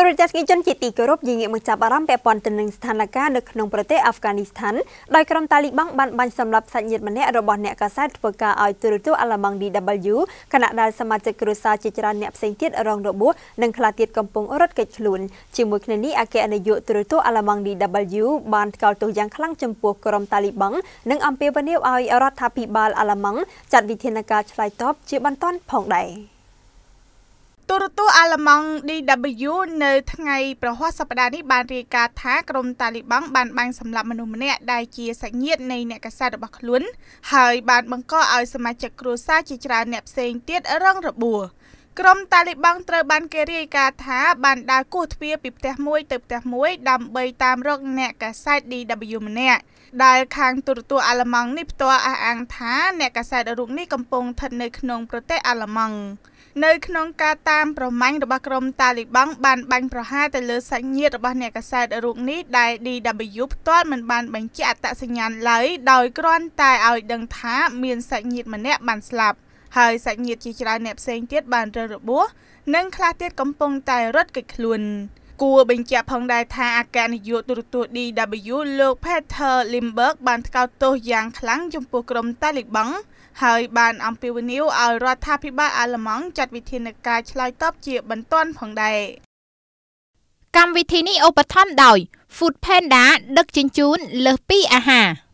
ទូរទស្សនិកជនជាទីគោរពយងមកចាប់អារម្មណ៍ពាក់ព័ន្ធទៅនឹងស្ថានភាពនៅក្នុងប្រទេសអាហ្វហ្គានីស្ថានដោយក្រុមតាលីបង់បានបាញ់សម្លាប់សាច់ញាតិម្នាក់របស់អ្នកកាសែតធ្វើការឲ្យទូរទស្សន៍អាឡម៉ង់ DW គណៈដែលសមាជិកគ្រួសារជាច្រើនអ្នកផ្សេងទៀតរងរបួសនិងខ្លះទៀតកំពុងរត់គេចខ្លួនជាមួយគ្នានេះអគ្គនាយកទូរទស្សន៍អាឡម៉ង់ DW បានកោតទោសយ៉ាងខ្លាំងចំពោះក្រុមតាលីបង់និងអំពាវនាវឲ្យរដ្ឋាភិបាលអាឡម៉ង់ចាត់វិធានការឆ្លើយតបជាបន្ទាន់ផងដែរ។ទូរទស្សន៍អាល្លឺម៉ង់ DW នៅថ្ងៃប្រហ័សសប្តាហ៍នេះបានរាយការណ៍ថាក្រុមតាលីបាំងបានបាញ់សម្លាប់មនុស្សម្នាក់ដែលជាសាច់ញាតិនៃអ្នកកាសែតរបស់ខ្លួនហើយបានបង្កឲ្យសមាជិកគ្រួសារជាច្រើនអ្នកផ្សេងទៀតរងរបួសក្រុមតាលីបង់ត្រូវបានគេរាយការណ៍ថាបានដើរគោះទ្វារពីផ្ទះមួយទៅផ្ទះមួយដើម្បីតាមរកអ្នកកាសែត DW ម្នាក់ដែលខាងទូរទស្សន៍អាល្លឺម៉ង់នេះផ្ទាល់អះអាងថាអ្នកកាសែតរូបនេះកំពុងស្ថិតនៅក្នុងប្រទេសអាល្លឺម៉ង់នៅក្នុងការតាមប្រម៉ាញ់របស់ក្រុមតាលីបង់បានបាញ់ប្រហារទៅលើសាច់ញាតិរបស់អ្នកកាសែតរូបនេះដែល DW ផ្ទាល់មិនបានបញ្ជាក់អត្តសញ្ញាណឡើយដោយគ្រាន់តែឲ្យដឹងថាមានសាច់ញាតិម្នាក់បានស្លាប់ហើយសាច់ញាតិជាច្រើនអ្នកផ្សេងទៀតបានរងរបួសនិងខ្លះទៀតកំពុងតែរត់គេចខ្លួនគួរបញ្ជាក់ផងដែរថាអគ្គនាយកទូរទស្សន៍ DW លោក Peter Limberg បានថ្កោលទោសយ៉ាងខ្លាំងចំពោះក្រុមតាលីបង់ហើយបានអំពាវនាវឲ្យរដ្ឋាភិបាលអាល្លឺម៉ង់ចាត់វិធានការឆ្លើយតបជាបន្ទាន់ផងដែរកម្មវិធីនេះឧបត្ថម្ភដោយ Food Panda ដឹកជញ្ជូនលើសពីអាហារ